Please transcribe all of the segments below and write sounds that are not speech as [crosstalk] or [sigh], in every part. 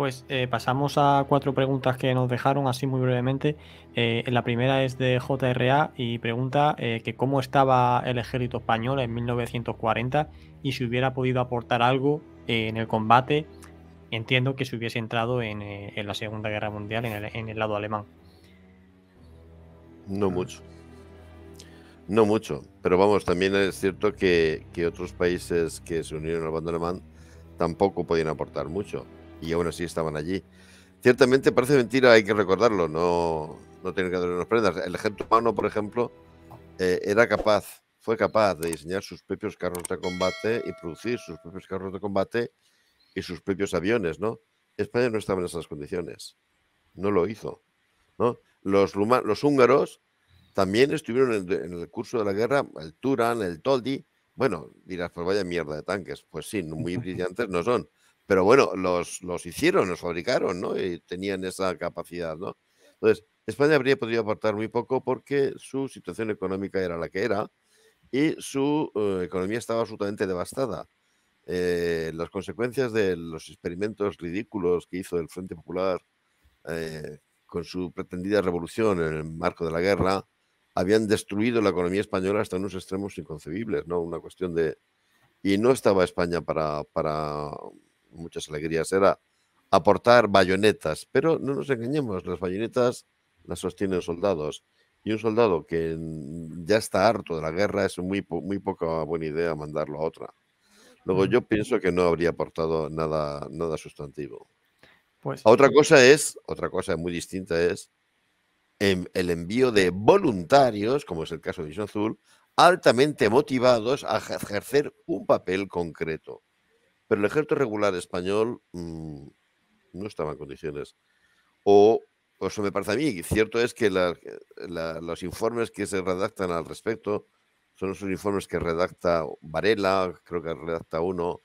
Pues eh, pasamos a cuatro preguntas que nos dejaron así muy brevemente. Eh, la primera es de JRA y pregunta eh, que cómo estaba el ejército español en 1940 y si hubiera podido aportar algo en el combate. Entiendo que se hubiese entrado en, la Segunda Guerra Mundial en el, lado alemán. No ah. mucho. No mucho, pero vamos, también es cierto que, otros países que se unieron al bando alemán tampoco podían aportar mucho y aún así estaban allí. Ciertamente parece mentira, hay que recordarlo, no, no tienen que darnos prendas. El ejército humano, por ejemplo, eh, era capaz, fue capaz de diseñar sus propios carros de combate y producir sus propios carros de combate y sus propios aviones, ¿no? España no estaba en esas condiciones, no lo hizo, ¿no? Los, los húngaros también estuvieron en, el curso de la guerra, el Turan, el Toldi, bueno, dirás, pues vaya mierda de tanques, pues sí, muy [laughs] brillantes no son, pero bueno, los, los hicieron, los fabricaron, ¿no? Y tenían esa capacidad, ¿no? Entonces, España habría podido aportar muy poco porque su situación económica era la que era y su eh, economía estaba absolutamente devastada. Eh, las consecuencias de los experimentos ridículos que hizo el Frente Popular eh, con su pretendida revolución en el marco de la guerra habían destruido la economía española hasta unos extremos inconcebibles, ¿no? Una cuestión de... Y no estaba España para, para muchas alegrías, era aportar bayonetas, pero no nos engañemos, las bayonetas las sostienen soldados. Y un soldado que ya está harto de la guerra es muy, muy poca buena idea mandarlo a otra. Luego yo pienso que no habría aportado nada, nada sustantivo. Pues, otra cosa es, otra cosa muy distinta es em, el envío de voluntarios, como es el caso de Visión Azul, altamente motivados a ejercer un papel concreto. Pero el ejército regular español mm, no estaba en condiciones. O, eso me parece a mí. Cierto es que los informes que se redactan al respecto son esos informes que redacta Varela, creo que redacta uno,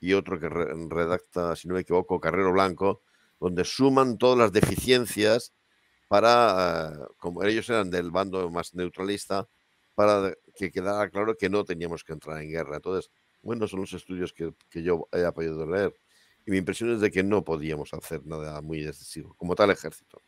y otro que redacta, si no me equivoco, Carrero Blanco, donde suman todas las deficiencias para, como ellos eran del bando más neutralista, para que quedara claro que no teníamos que entrar en guerra. Entonces, bueno, son los estudios que, yo he podido leer. Y mi impresión es de que no podíamos hacer nada muy decisivo, como tal ejército.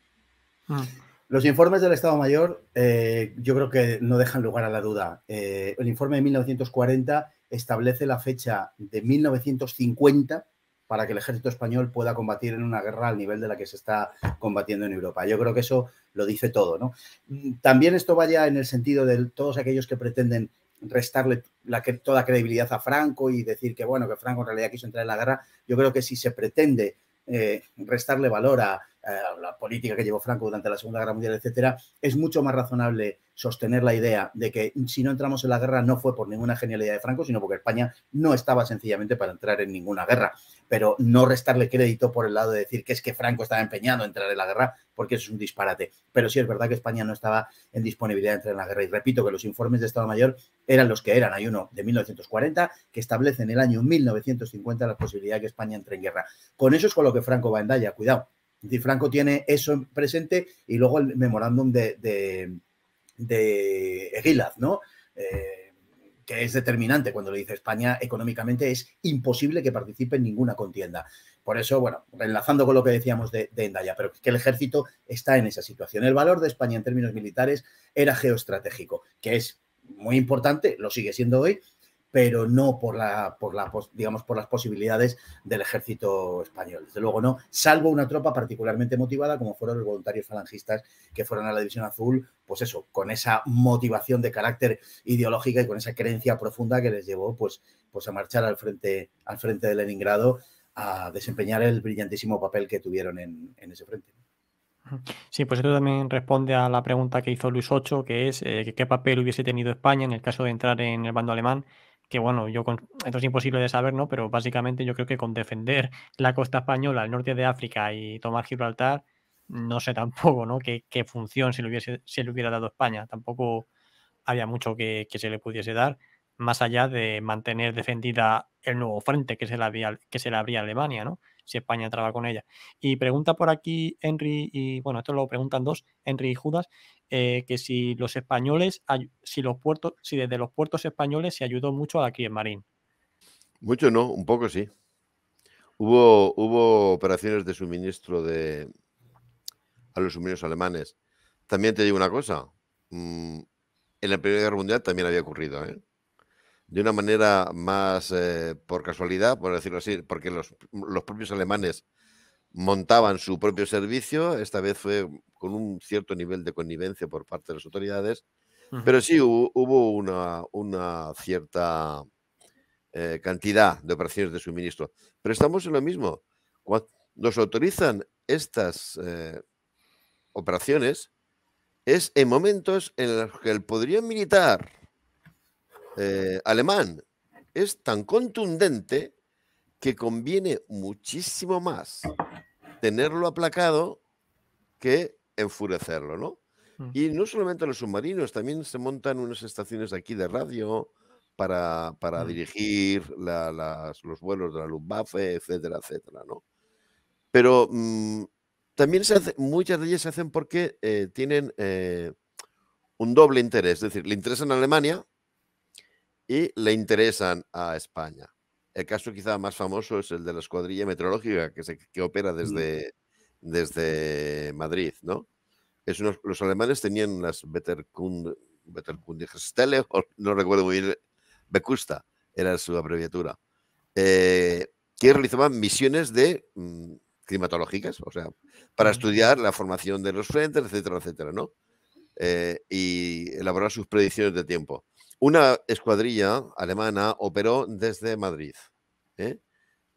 Ah. Los informes del Estado Mayor eh, yo creo que no dejan lugar a la duda. Eh, el informe de 1940 establece la fecha de 1950 para que el ejército español pueda combatir en una guerra al nivel de la que se está combatiendo en Europa. Yo creo que eso lo dice todo. ¿no? Mm, también esto vaya en el sentido de todos aquellos que pretenden restarle la, que, toda credibilidad a Franco y decir que, bueno, que Franco en realidad quiso entrar en la guerra, yo creo que si se pretende eh, restarle valor a, eh, la política que llevó Franco durante la Segunda Guerra Mundial, etcétera, es mucho más razonable sostener la idea de que si no entramos en la guerra no fue por ninguna genialidad de Franco, sino porque España no estaba sencillamente para entrar en ninguna guerra. Pero no restarle crédito por el lado de decir que es que Franco estaba empeñado en entrar en la guerra, porque eso es un disparate. Pero sí es verdad que España no estaba en disponibilidad de entrar en la guerra. Y repito que los informes de Estado Mayor eran los que eran. Hay uno de 1940 que establece en el año 1950 la posibilidad de que España entre en guerra. Con eso es con lo que Franco va en Daya, cuidado Di Franco tiene eso presente y luego el memorándum de, de, ¿no? Eh, que es determinante cuando le dice España económicamente es imposible que participe en ninguna contienda. Por eso, bueno, enlazando con lo que decíamos de, de Endaya, pero que el ejército está en esa situación. El valor de España en términos militares era geoestratégico, que es muy importante, lo sigue siendo hoy, pero no por la, por por las posibilidades del ejército español. Desde luego no, salvo una tropa particularmente motivada, como fueron los voluntarios falangistas que fueron a la División Azul, pues eso, con esa motivación de carácter ideológica y con esa creencia profunda que les llevó pues, pues a marchar al frente, al frente de Leningrado a desempeñar el brillantísimo papel que tuvieron en, ese frente. Sí, pues eso también responde a la pregunta que hizo Luis Ocho, que es eh, qué papel hubiese tenido España en el caso de entrar en el bando alemán que bueno, yo con, esto es imposible de saber, ¿no? Pero básicamente yo creo que con defender la costa española, el norte de África y tomar Gibraltar, no sé tampoco, ¿no? ¿Qué, qué función se le, hubiese, le hubiera dado a España? Tampoco había mucho que, se le pudiese dar, más allá de mantener defendida el nuevo frente que se le, había, que se le abría a Alemania, ¿no? si España entraba con ella. Y pregunta por aquí Henry, y bueno, esto lo preguntan dos, Henry y Judas, eh, que si los españoles, si los puertos, si desde los puertos españoles se ayudó mucho aquí en Marín. Mucho no, un poco sí. Hubo, hubo operaciones de suministro de, a los suministros alemanes. También te digo una cosa, mm, en la Primera Guerra Mundial también había ocurrido, ¿eh? de una manera más eh, por casualidad, por decirlo así, porque los, propios alemanes montaban su propio servicio, esta vez fue con un cierto nivel de connivencia por parte de las autoridades, pero sí hubo, una, cierta eh, cantidad de operaciones de suministro. Pero estamos en lo mismo. Cuando nos autorizan estas eh, operaciones, es en momentos en los que el poderío militar eh, alemán es tan contundente que conviene muchísimo más tenerlo aplacado que enfurecerlo, ¿no? Mm. Y no solamente los submarinos, también se montan unas estaciones aquí de radio para, para mm. dirigir los vuelos de la Luftwaffe, etcétera, etcétera, ¿no? Pero mm, también se hace, muchas de ellas se hacen porque eh, tienen eh, un doble interés, es decir, le interesan a Alemania, y le interesan a España. El caso quizá más famoso es el de la escuadrilla meteorológica que, se, opera desde, desde Madrid, ¿no? Es los alemanes tenían las Betterkund, [laughs] o no recuerdo muy bien, Bekusta, era su abreviatura, eh, que realizaban misiones de mm, climatológicas, o sea, para estudiar la formación de los frentes, etcétera, etcétera, ¿no? Eh, y elaborar sus predicciones de tiempo. Una escuadrilla alemana operó desde Madrid, ¿eh?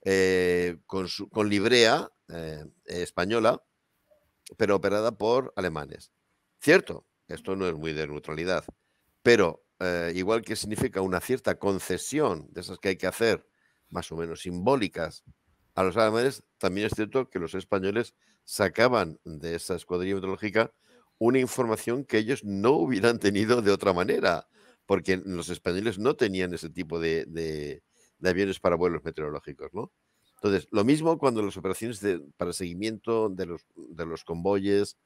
Eh, con, con, librea eh, española, pero operada por alemanes. Cierto, esto no es muy de neutralidad, pero igual que significa una cierta concesión de esas que hay que hacer, más o menos simbólicas, a los alemanes, también es cierto que los españoles sacaban de esa escuadrilla meteorológica una información que ellos no hubieran tenido de otra manera porque los españoles no tenían ese tipo de, aviones para vuelos meteorológicos, ¿no? Entonces, lo mismo cuando las operaciones de, para seguimiento de los, convoyes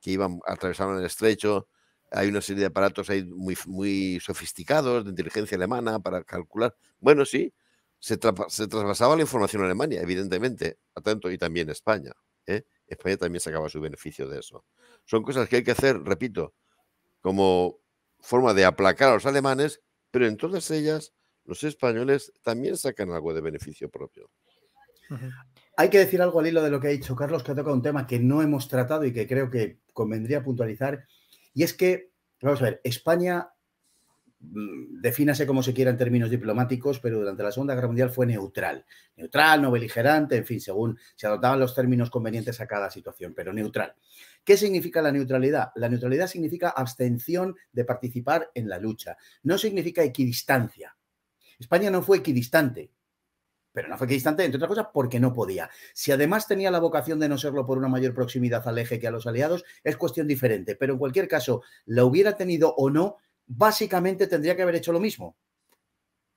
que iban, atravesaban el estrecho, hay una serie de aparatos ahí muy, sofisticados de inteligencia alemana para calcular. Bueno, sí, se, trasvasaba la información a Alemania, evidentemente, a tanto, y también España. ¿eh? España también sacaba su beneficio de eso. Son cosas que hay que hacer, repito, como forma de aplacar a los alemanes, pero en todas ellas los españoles también sacan algo de beneficio propio. Hay que decir algo al hilo de lo que ha dicho Carlos, que toca un tema que no hemos tratado y que creo que convendría puntualizar, y es que, vamos a ver, España Mm, defínase como se quiera en términos diplomáticos, pero durante la Segunda Guerra Mundial fue neutral. Neutral, no beligerante, en fin, según se adoptaban los términos convenientes a cada situación, pero neutral. ¿Qué significa la neutralidad? La neutralidad significa abstención de participar en la lucha. No significa equidistancia. España no fue equidistante, pero no fue equidistante, entre otras cosas, porque no podía. Si además tenía la vocación de no serlo por una mayor proximidad al eje que a los aliados, es cuestión diferente. Pero en cualquier caso, la hubiera tenido o no, básicamente tendría que haber hecho lo mismo.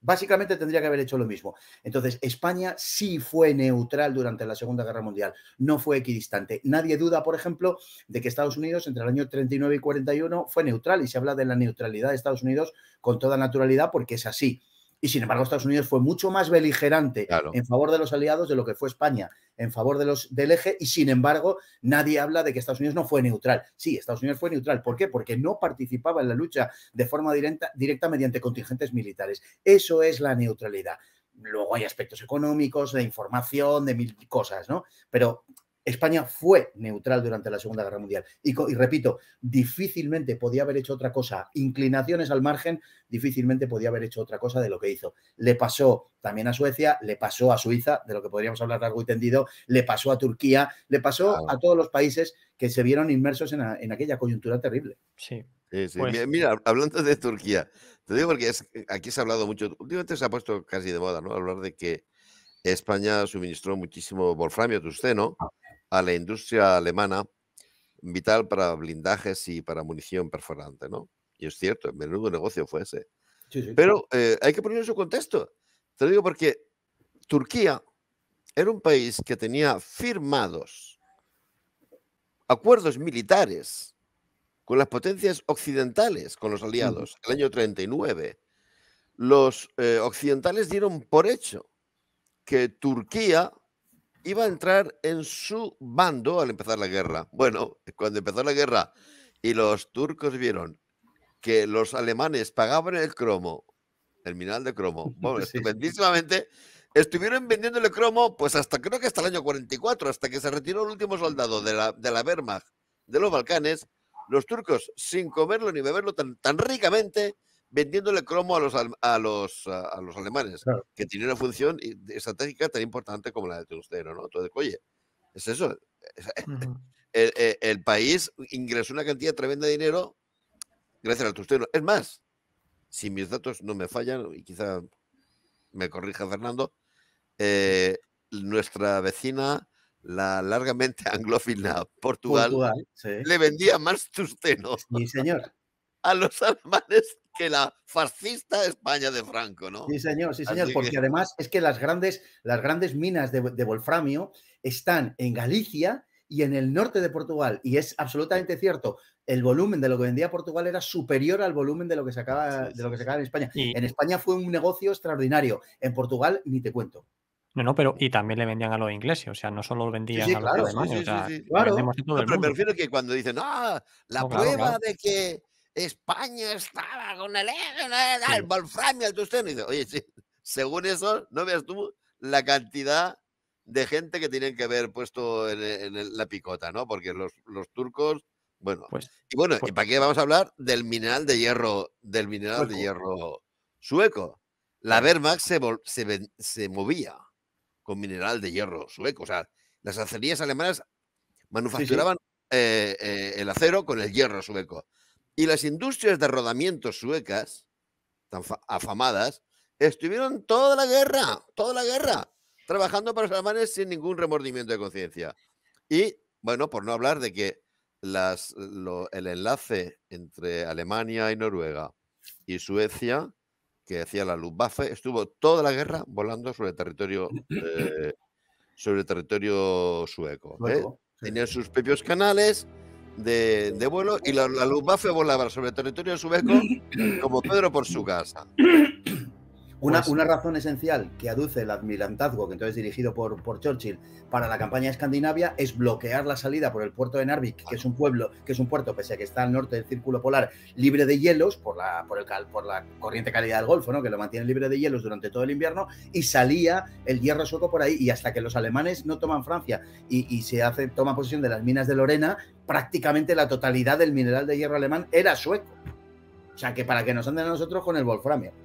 Básicamente tendría que haber hecho lo mismo. Entonces, España sí fue neutral durante la Segunda Guerra Mundial, no fue equidistante. Nadie duda, por ejemplo, de que Estados Unidos entre el año 39 y 41 fue neutral y se habla de la neutralidad de Estados Unidos con toda naturalidad porque es así. Y sin embargo, Estados Unidos fue mucho más beligerante en favor de los aliados de lo que fue España, en favor de los, del eje. Y sin embargo, nadie habla de que Estados Unidos no fue neutral. Sí, Estados Unidos fue neutral. ¿Por qué? Porque no participaba en la lucha de forma directa, directa mediante contingentes militares. Eso es la neutralidad. Luego hay aspectos económicos, de información, de mil cosas, ¿no? Pero España fue neutral durante la Segunda Guerra Mundial. Y, y, repito, difícilmente podía haber hecho otra cosa. Inclinaciones al margen, difícilmente podía haber hecho otra cosa de lo que hizo. Le pasó también a Suecia, le pasó a Suiza, de lo que podríamos hablar largo y tendido, le pasó a Turquía, le pasó a todos los países que se vieron inmersos en, aquella coyuntura terrible. Sí. sí, sí. Pues mira, hablando de Turquía, te digo porque aquí se ha hablado mucho, últimamente se ha puesto casi de moda, ¿no? Hablar de que España suministró muchísimo wolframio, ¿no? Ah a la industria alemana vital para blindajes y para munición perforante, ¿no? Y es cierto, el menudo negocio fue ese. Pero eh, hay que ponerlo en su contexto. Te lo digo porque Turquía era un país que tenía firmados acuerdos militares con las potencias occidentales, con los aliados, el año 39. Los eh, occidentales dieron por hecho que Turquía iba a entrar en su bando al empezar la guerra. Bueno, cuando empezó la guerra y los turcos vieron que los alemanes pagaban el cromo, el mineral de cromo, [laughs] bueno, estupendísimamente, estuvieron vendiéndole cromo, pues hasta creo que hasta el año 44, hasta que se retiró el último soldado de la, de la Wehrmacht de los Balcanes, los turcos, sin comerlo ni beberlo tan, tan ricamente, vendiéndole cromo a los, a los, a los alemanes, que tiene una función estratégica tan importante como la de Tusteno. ¿no? Entonces, oye, es eso. Eh, eh, el, país ingresó una cantidad tremenda de dinero gracias al Tusteno. Es más, si mis datos no me fallan, y quizá me corrija Fernando, eh, nuestra vecina, la largamente [laughs] anglófila Portugal, le vendía más Tusteno. Sí, señor a los [laughs] alemanes que la fascista España de Franco, ¿no? Sí, señor, sí, señor, porque además es que las grandes, las grandes minas de, de, wolframio están en Galicia y en el norte de Portugal, y es absolutamente cierto, el volumen de lo que vendía Portugal era superior al volumen de lo que sacaba, de lo que en España. En España fue un negocio extraordinario, en Portugal ni te cuento. No, no, pero y también le vendían a los ingleses, o sea, no solo vendían a los claro, Pero me refiero que cuando dicen, ah, la prueba de que España estaba con el, el, el Y dice, oye, sí, según eso, ¿no veas tú la cantidad de gente que tienen que haber puesto en, la picota, ¿no? Porque los, turcos, bueno, pues, y bueno, ¿y pues para qué vamos a hablar del mineral de hierro, del mineral de hierro sueco? La Wehrmacht se, movía con mineral de hierro sueco, o sea, las acerías alemanas manufacturaban eh, eh, el acero con el hierro sueco. Y las industrias de rodamiento suecas, tan afamadas, estuvieron toda la guerra, toda la guerra, trabajando para los alemanes sin ningún remordimiento de conciencia. Y, bueno, por no hablar de que las, el enlace entre Alemania y Noruega y Suecia, que hacía la Luftwaffe, estuvo toda la guerra volando sobre el territorio, eh, sobre territorio sueco. ¿eh? Tenían sus propios canales de, de vuelo y la, la, luz Luftwaffe volaba sobre el territorio de vecino [clears throat] como Pedro por su casa. Pues una, razón esencial que aduce el admirantazgo, que entonces dirigido por, por Churchill, para la campaña de Escandinavia es bloquear la salida por el puerto de Narvik, que es un pueblo, que es un puerto, pese a que está al norte del círculo polar, libre de hielos por la, por el, por la corriente calidad del Golfo, ¿no? que lo mantiene libre de hielos durante todo el invierno, y salía el hierro sueco por ahí. Y hasta que los alemanes no toman Francia y, y se hace, toma posesión de las minas de Lorena, prácticamente la totalidad del mineral de hierro alemán era sueco. O sea, que para que nos anden a nosotros con el wolframio.